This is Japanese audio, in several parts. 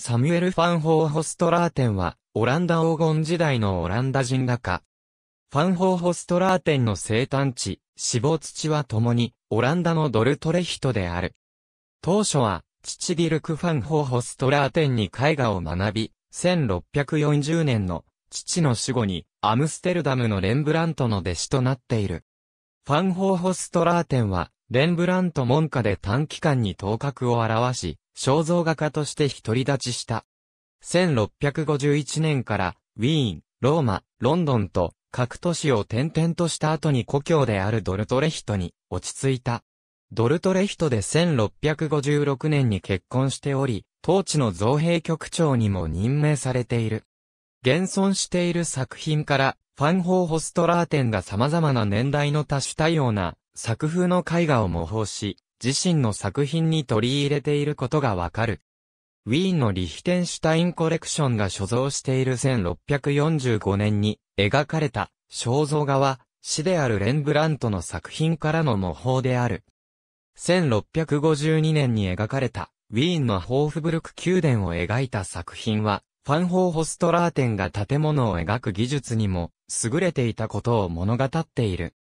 サミュエル・ファン・ホーホストラーテンは、オランダ黄金時代のオランダ人画家。ファン・ホーホストラーテンの生誕地、死亡土は共に、オランダのドルトレヒトである。当初は、父ディルク・ファン・ホーホストラーテンに絵画を学び、1640年の父の死後にアムステルダムのレンブラントの弟子となっている。ファン・ホーホストラーテンはレンブラント門下で短期間に頭角を現し、肖像画家として独り立ちした。1651年から、ウィーン、ローマ、ロンドンと、各都市を転々とした後に故郷であるドルトレヒトに落ち着いた。ドルトレヒトで1656年に結婚しており、当地の造幣局長にも任命されている。現存している作品から、ファン・ホー・ホストラーテンが様々な年代の多種多様な作風の絵画を模倣し、自身の作品に取り入れていることがわかる。ウィーンのリヒテンシュタインコレクションが所蔵している1645年に描かれた肖像画は、詩であるレンブラントの作品からの模倣である。1652年に描かれたウィーンのホーフブルク宮殿を描いた作品は、ファンホーホストラーテンが建物を描く技術にも優れていたことを物語っている。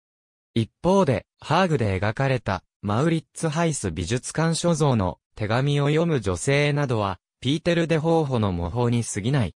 一方で、ハーグで描かれた、マウリッツ・ハイス美術館所蔵の手紙を読む女性などは、ピーテル・デ・ホーホの模倣に過ぎない。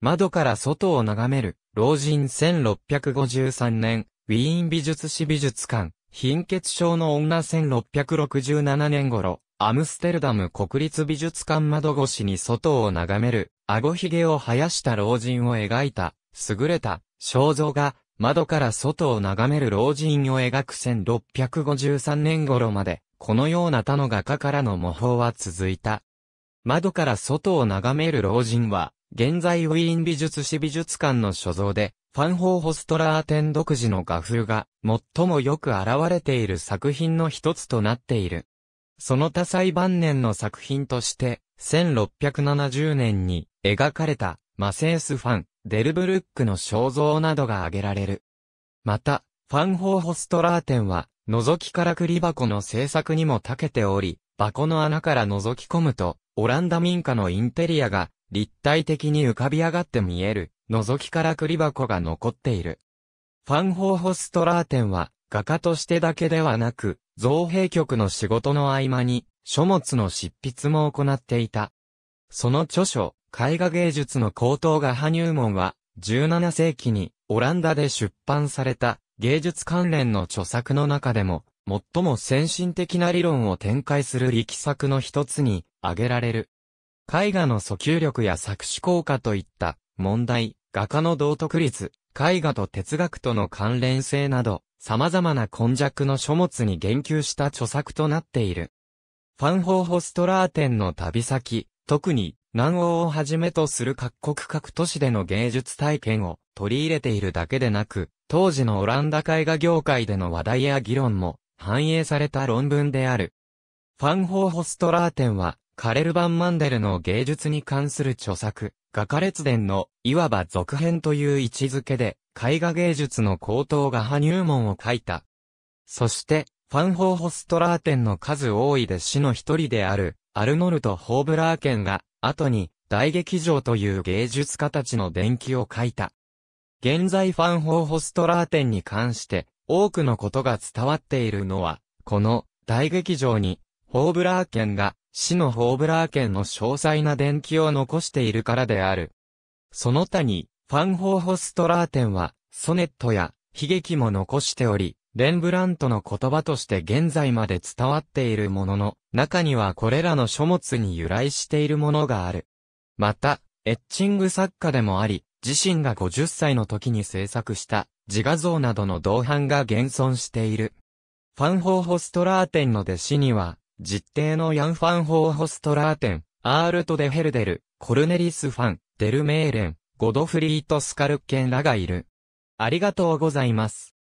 窓から外を眺める、老人1653年、ウィーン美術史美術館、貧血症の女1667年頃、アムステルダム国立美術館窓越しに外を眺める、顎ひげを生やした老人を描いた、優れた、肖像が、窓から外を眺める老人を描く1653年頃まで、このような他の画家からの模倣は続いた。窓から外を眺める老人は、現在ウィーン美術史美術館の所蔵で、ファンホーホストラーテン独自の画風が、最もよく現れている作品の一つとなっている。その多彩晩年の作品として、1670年に描かれたマセウスファン、デルブルックの肖像などが挙げられる。また、ファンホーホストラーテンは、覗きから栗箱の制作にも長けており、箱の穴から覗き込むと、オランダ民家のインテリアが立体的に浮かび上がって見える、覗きから栗箱が残っている。ファンホーホストラーテンは、画家としてだけではなく、造幣局の仕事の合間に、書物の執筆も行っていた。その著書、絵画芸術の高等画派入門は、17世紀にオランダで出版された芸術関連の著作の中でも、最も先進的な理論を展開する力作の一つに挙げられる。絵画の訴求力や作詞効果といった問題、画家の道徳率、絵画と哲学との関連性など、様々な根弱の書物に言及した著作となっている。ファンホーホストラーテンの旅先、特に南欧をはじめとする各国各都市での芸術体験を取り入れているだけでなく、当時のオランダ絵画業界での話題や議論も反映された論文である。ファンホーホストラーテンは、カレル・バン・マンデルの芸術に関する著作、画家列伝の、いわば続編という位置づけで、絵画芸術の高等画派入門を書いた。そして、ファンホーホストラーテンの数多い弟子の一人である、アルノルト・ホーブラーケンが、後に大劇場という芸術家たちの伝記を書いた。現在ファンホーホストラーテンに関して多くのことが伝わっているのは、この大劇場にホーブラー県が市のホーブラー県の詳細な伝記を残しているからである。その他にファンホーホストラーテンはソネットや悲劇も残しており、レンブラントの言葉として現在まで伝わっているものの、中にはこれらの書物に由来しているものがある。また、エッチング作家でもあり、自身が50歳の時に制作した自画像などの同伴が現存している。ファンホーホストラーテンの弟子には、実定のヤン・ファンホーホストラーテン、アールト・デ・ヘルデル、コルネリス・ファン、デル・メーレン、ゴドフリート・スカルケンらがいる。ありがとうございます。